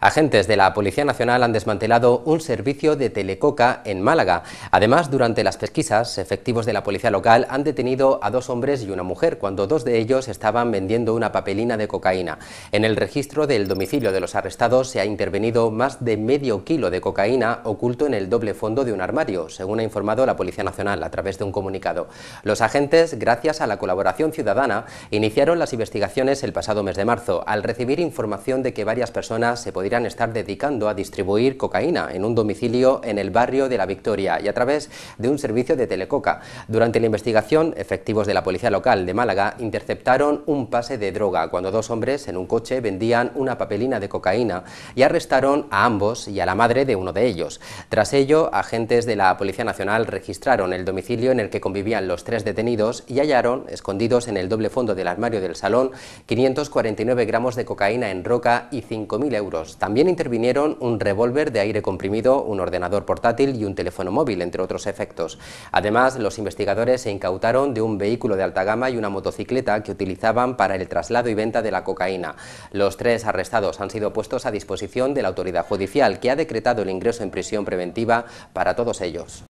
Agentes de la Policía Nacional han desmantelado un servicio de telecoca en Málaga. Además, durante las pesquisas, efectivos de la policía local han detenido a dos hombres y una mujer cuando dos de ellos estaban vendiendo una papelina de cocaína. En el registro del domicilio de los arrestados se ha intervenido más de medio kilo de cocaína oculto en el doble fondo de un armario, según ha informado la Policía Nacional a través de un comunicado. Los agentes, gracias a la colaboración ciudadana, iniciaron las investigaciones el pasado mes de marzo, al recibir información de que varias personas se podían podrían estar dedicando a distribuir cocaína en un domicilio en el barrio de La Victoria y a través de un servicio de telecoca. Durante la investigación, efectivos de la Policía Local de Málaga interceptaron un pase de droga cuando dos hombres en un coche vendían una papelina de cocaína y arrestaron a ambos y a la madre de uno de ellos. Tras ello, agentes de la Policía Nacional registraron el domicilio en el que convivían los tres detenidos y hallaron, escondidos en el doble fondo del armario del salón, 549 gramos de cocaína en roca y 5.000 euros también intervinieron un revólver de aire comprimido, un ordenador portátil y un teléfono móvil, entre otros efectos. Además, los investigadores se incautaron de un vehículo de alta gama y una motocicleta que utilizaban para el traslado y venta de la cocaína. Los tres arrestados han sido puestos a disposición de la autoridad judicial, que ha decretado el ingreso en prisión preventiva para todos ellos.